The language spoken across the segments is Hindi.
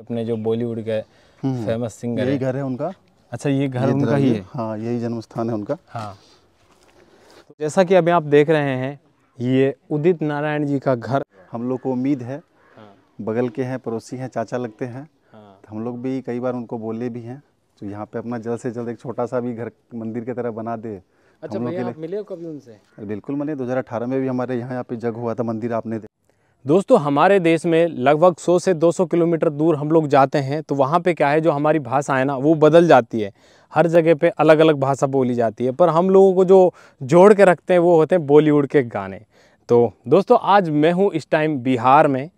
अपने जो बॉलीवुड के फेमस हम्म। सिंगर यही घर है उनका अच्छा ये घर उनका ही है हाँ यही जन्म स्थान है उनका हाँ तो जैसा कि अभी आप देख रहे हैं ये उदित नारायण जी का घर हम लोग को उम्मीद है हाँ। बगल के हैं पड़ोसी हैं चाचा लगते हैं हाँ। तो हम लोग भी कई बार उनको बोले भी हैं तो यहाँ पे अपना जल्द से जल्द एक छोटा सा भी घर मंदिर की तरह बना दे अच्छा हम लोग के लिए मिले कभी उनसे बिल्कुल मिले 2018 में भी हमारे यहाँ यहाँ पे जग हुआ था मंदिर आपने दोस्तों हमारे देश में लगभग 100 से 200 किलोमीटर दूर हम लोग जाते हैं तो वहाँ पे क्या है जो हमारी भाषा है ना वो बदल जाती है हर जगह पे अलग अलग भाषा बोली जाती है पर हम लोगों को जो जोड़ के रखते हैं वो होते हैं बॉलीवुड के गाने तो दोस्तों आज मैं हूँ इस टाइम बिहार में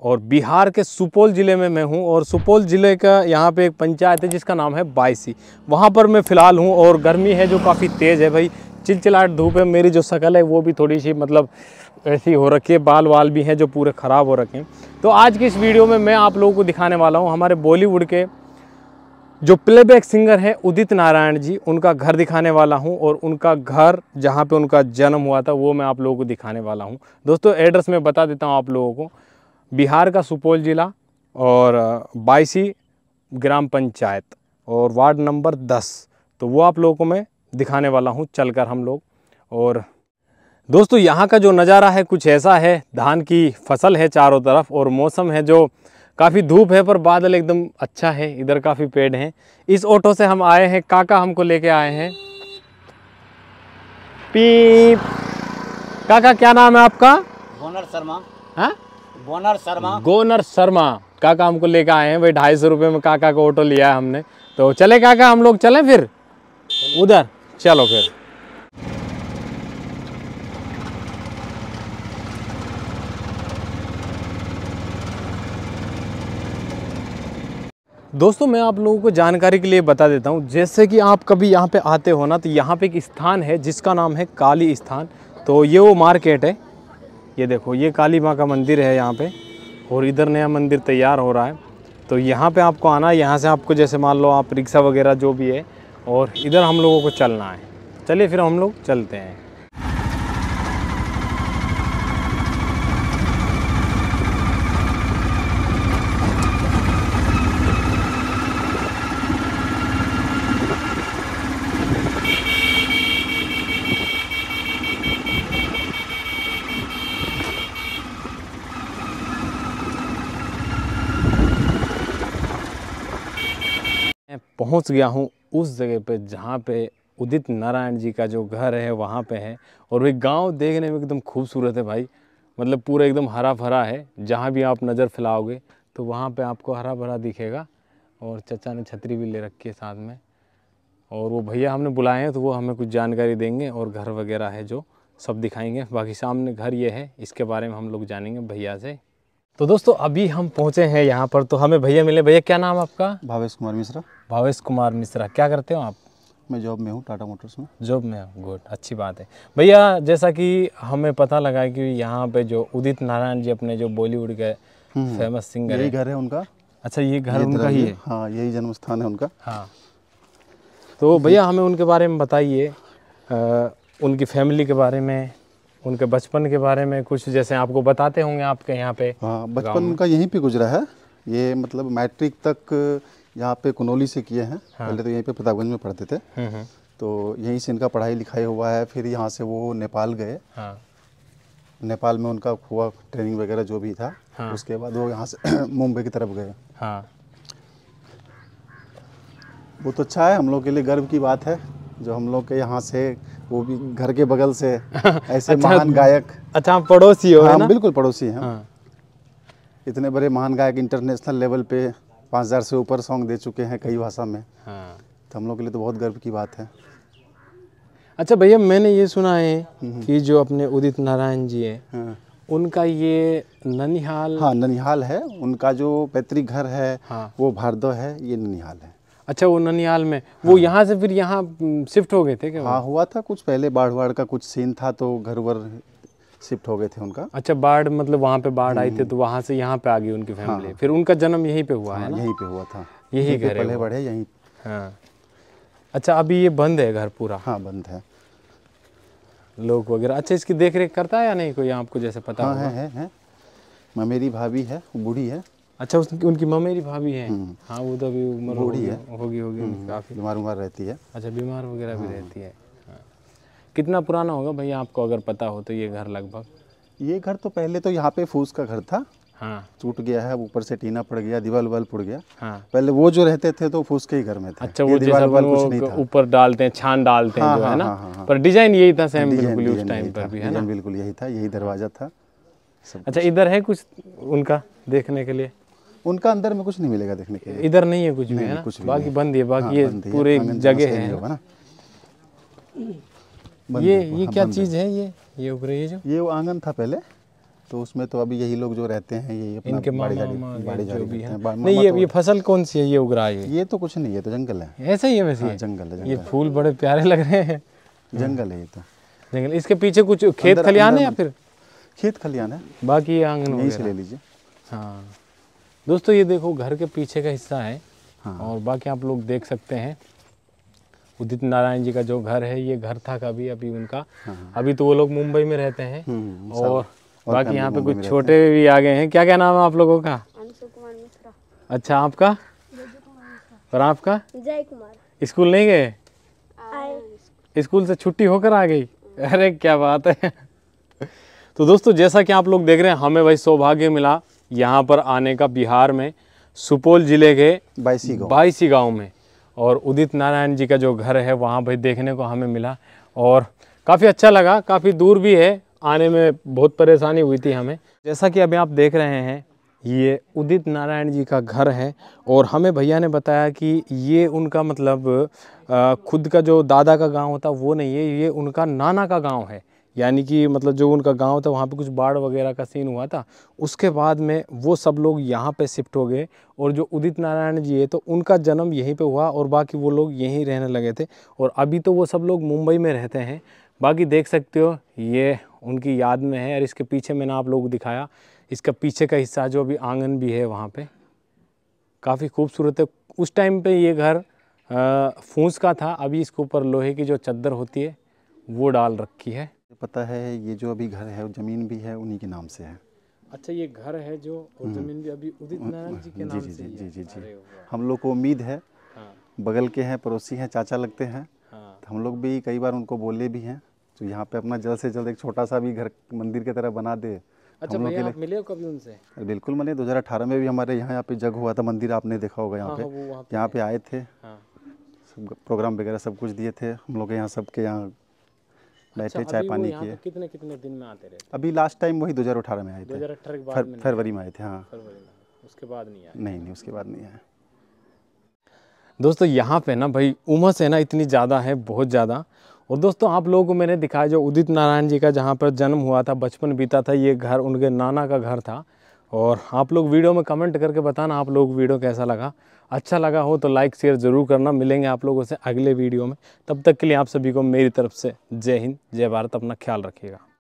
और बिहार के सुपौल ज़िले में मैं हूँ और सुपौल ज़िले का यहाँ पर एक पंचायत है जिसका नाम है बाईसी वहाँ पर मैं फ़िलहाल हूँ और गर्मी है जो काफ़ी तेज़ है भाई चिलचिलाट धूप है मेरी जो शकल है वो भी थोड़ी सी मतलब ऐसी हो रखी है बाल वाल भी हैं जो पूरे ख़राब हो रखे हैं तो आज की इस वीडियो में मैं आप लोगों को दिखाने वाला हूँ हमारे बॉलीवुड के जो प्लेबैक सिंगर हैं उदित नारायण जी उनका घर दिखाने वाला हूं और उनका घर जहां पे उनका जन्म हुआ था वो मैं आप लोगों को दिखाने वाला हूं दोस्तों एड्रेस मैं बता देता हूं आप लोगों को बिहार का सुपौल ज़िला और बाईसी ग्राम पंचायत और वार्ड नंबर दस तो वो आप लोगों को मैं दिखाने वाला हूँ चल हम लोग और दोस्तों यहाँ का जो नज़ारा है कुछ ऐसा है धान की फसल है चारों तरफ और मौसम है जो काफ़ी धूप है पर बादल एकदम अच्छा है इधर काफ़ी पेड़ हैं इस ऑटो से हम आए हैं काका हमको लेके आए हैं पीप काका क्या नाम है आपका गोनर शर्मा हाँ गोनर शर्मा गोनर शर्मा काका हमको लेके आए हैं भाई ढाई सौ रुपये में काका को ऑटो लिया है हमने तो चले काका हम लोग चले फिर उधर चलो फिर दोस्तों मैं आप लोगों को जानकारी के लिए बता देता हूँ जैसे कि आप कभी यहाँ पे आते हो ना तो यहाँ पे एक स्थान है जिसका नाम है काली स्थान तो ये वो मार्केट है ये देखो ये काली माँ का मंदिर है यहाँ पे और इधर नया मंदिर तैयार हो रहा है तो यहाँ पे आपको आना है यहाँ से आपको जैसे मान लो आप रिक्शा वगैरह जो भी है और इधर हम लोगों को चलना है चलिए फिर हम लोग चलते हैं पहुंच गया हूं उस जगह पे जहां पे उदित नारायण जी का जो घर है वहाँ पे है और वही गांव देखने में एकदम खूबसूरत है भाई मतलब पूरा एकदम हरा भरा है जहाँ भी आप नज़र फैलाओगे तो वहाँ पे आपको हरा भरा दिखेगा और चचा ने छतरी भी ले रखी है साथ में और वो भैया हमने बुलाए हैं तो वो हमें कुछ जानकारी देंगे और घर वगैरह है जो सब दिखाएंगे बाकी सामने घर ये है इसके बारे में हम लोग जानेंगे भैया से तो दोस्तों अभी हम पहुंचे हैं यहाँ पर तो हमें भैया मिले भैया क्या नाम आपका भावेश कुमार मिश्रा भावेश कुमार मिश्रा क्या करते हो आप मैं जॉब में हूँ टाटा मोटर्स में जॉब में हूँ गुड अच्छी बात है भैया जैसा कि हमें पता लगा कि यहाँ पे जो उदित नारायण जी अपने जो बॉलीवुड के फेमस हम्म, सिंगर यही घर है उनका अच्छा ये घर उनका ही है हाँ यही जन्म स्थान है उनका हाँ तो भैया हमें उनके बारे में बताइए उनकी फैमिली के बारे में उनके बचपन के बारे में कुछ जैसे आपको बताते होंगे आपके यहाँ पे हाँ बचपन उनका यहीं पे गुजरा है ये मतलब मैट्रिक तक यहाँ पे कुनौली से किए हैं हाँ। पहले तो यहीं पे प्रतापगंज में पढ़ते थे हम्म, हम्म। तो यहीं से इनका पढ़ाई लिखाई हुआ है फिर यहाँ से वो नेपाल गए हाँ। नेपाल में उनका हुआ ट्रेनिंग वगैरह जो भी था हाँ। उसके बाद वो यहाँ से मुंबई की तरफ गए हाँ। वो तो अच्छा है हम लोग के लिए गर्व की बात है जो हम लोग के यहाँ से वो भी घर के बगल से ऐसे अच्छा, महान गायक अच्छा पड़ोसी हो हाँ, ना? बिल्कुल पड़ोसी हैं हाँ। इतने बड़े महान गायक इंटरनेशनल लेवल पे पाँच हज़ार से ऊपर सॉन्ग दे चुके हैं कई भाषा में हाँ। तो हम लोग के लिए तो बहुत गर्व की बात है अच्छा भैया मैंने ये सुना है हम्म। कि जो अपने उदित नारायण जी है हाँ। उनका ये ननिहाल हाँ ननिहाल है उनका जो पैतृक घर है हाँ। वो भारदो है ये ननिहाल है अच्छा वो ननियाल में हाँ। वो यहाँ से फिर यहाँ शिफ्ट हो गए थे क्या हाँ हुआ था कुछ पहले बाढ़ वाड़ का कुछ सीन था तो घर वर शिफ्ट हो गए थे उनका अच्छा बाढ़ मतलब वहाँ पे बाढ़ आई थी हम्म। तो वहाँ से यहाँ पे आ गई उनकी फैमिली हाँ। फिर उनका जन्म यहीं पे हुआ हाँ, है ना? यहीं पे हुआ था यही घर पहले बढ़े यहीं हाँ। अच्छा अभी ये बंद है घर पूरा हाँ बंद है लोग वगैरह अच्छा इसकी देख रेख करता है या नहीं कोई आपको जैसे पता हाँ, है मेरी भाभी है बूढ़ी है अच्छा उसकी उनकी माँ मेरी भाभी है हम्म। हाँ वो तो अभी उम्र होगी होगी होगी हम्म। काफ़ी बीमार उमार रहती है अच्छा बीमार वगैरह भी हाँ। रहती है हाँ। कितना पुराना होगा भैया आपको अगर पता हो तो ये घर लगभग ये घर तो पहले तो यहाँ पे फूस का घर था हाँ टूट गया है ऊपर से टीना पड़ गया दीवाल वाल पड़ गया हाँ पहले वो जो रहते थे तो फूस के ही घर में थे अच्छा वो दीवाल वाल कुछ नहीं था ऊपर डालते हैं छान डालते हैं हाँ, जो है हाँ, ना हाँ, हाँ, हाँ, पर डिजाइन यही था सेम बिल्कुल उस टाइम पर भी है ना बिल्कुल यही था यही दरवाजा था अच्छा इधर है कुछ उनका देखने के लिए उनका अंदर में कुछ नहीं मिलेगा देखने के लिए इधर नहीं है कुछ भी कुछ बाकी बंद है बाकी हाँ, पूरे जगह हाँ, है ये ये क्या चीज़ है ये ये उग रही है जो ये वो आंगन था पहले तो उसमें तो अभी यही लोग जो रहते हैं ये इनके बाड़ी बाड़ी जो भी हैं नहीं ये तो- ये फसल कौन सी है ये उग रहा है ये तो कुछ नहीं है तो जंगल है ऐसा ही है वैसे हाँ, जंगल है जंगल ये फूल बड़े प्यारे लग रहे हैं जंगल है ये तो जंगल इसके पीछे कुछ खेत खलियान है या फिर खेत खलियान है बाकी आंगन से ले लीजिए हाँ दोस्तों ये देखो घर के पीछे का हिस्सा है हाँ। और बाकी आप लोग देख सकते हैं उदित नारायण जी का जो घर है ये घर था कभी अभी उनका हाँ। अभी तो वो लोग मुंबई में रहते हैं हम्म, और, और बाकी यहाँ पे कुछ छोटे भी आ गए हैं क्या क्या नाम है आप लोगों का अच्छा आपका और आपका जय कुमार स्कूल नहीं गए स्कूल से छुट्टी होकर आ गई अरे क्या बात है तो दोस्तों जैसा कि आप लोग देख रहे हैं हमें भाई सौभाग्य मिला यहाँ पर आने का बिहार में सुपौल जिले के बाईसी गाँव बाईसी गाँव में और उदित नारायण जी का जो घर है वहाँ भाई देखने को हमें मिला और काफ़ी अच्छा लगा काफ़ी दूर भी है आने में बहुत परेशानी हुई थी हमें जैसा कि अभी आप देख रहे हैं ये उदित नारायण जी का घर है और हमें भैया ने बताया कि ये उनका मतलब खुद का जो दादा का गांव होता वो नहीं है ये उनका नाना का गांव है यानी कि मतलब जो उनका गांव था वहाँ पे कुछ बाढ़ वगैरह का सीन हुआ था उसके बाद में वो सब लोग यहाँ पे शिफ्ट हो गए और जो उदित नारायण जी है तो उनका जन्म यहीं पे हुआ और बाकी वो लोग यहीं रहने लगे थे और अभी तो वो सब लोग मुंबई में रहते हैं बाकी देख सकते हो ये उनकी याद में है और इसके पीछे मैंने आप लोग दिखाया इसका पीछे का हिस्सा जो अभी आंगन भी है वहाँ पर काफ़ी खूबसूरत है उस टाइम पर ये घर फूस का था अभी इसके ऊपर लोहे की जो चद्दर होती है वो डाल रखी है पता है ये जो अभी घर है ज़मीन भी है उन्हीं के नाम से है अच्छा ये घर है जो और हम्म। ज़मीन भी अभी उदित नारायण जी के नाम जी, से जी जी जी जी हम लोग को उम्मीद है हाँ। बगल के हैं पड़ोसी हैं चाचा लगते हैं हाँ। तो हम लोग भी कई बार उनको बोले भी हैं तो यहाँ पे अपना जल्द से जल्द एक छोटा सा भी घर मंदिर की तरह बना दे तो अच्छा हम लोग मिले कभी उनसे बिल्कुल मैंने 2018 में भी हमारे यहाँ यहाँ पे जग हुआ था मंदिर आपने देखा होगा यहाँ हाँ, हाँ, पे यहाँ पे आए थे हाँ। प्रोग्राम वगैरह सब कुछ दिए थे हम लोग यहाँ सबके यहाँ बैठे अच्छा, चाय पानी किए कितने कितने दिन में आते रहे अभी लास्ट टाइम वही दो हजार अठारह में आए थे फरवरी में आए थे हाँ उसके बाद नहीं आए नहीं नहीं उसके बाद नहीं आए दोस्तों यहाँ पे ना भाई उमस है ना इतनी ज़्यादा है बहुत ज़्यादा और दोस्तों आप लोगों को मैंने दिखाया जो उदित नारायण जी का जहाँ पर जन्म हुआ था बचपन बीता था ये घर उनके नाना का घर था और आप लोग वीडियो में कमेंट करके बताना आप लोग वीडियो कैसा लगा अच्छा लगा हो तो लाइक शेयर ज़रूर करना मिलेंगे आप लोगों से अगले वीडियो में तब तक के लिए आप सभी को मेरी तरफ से जय हिंद जय भारत अपना ख्याल रखिएगा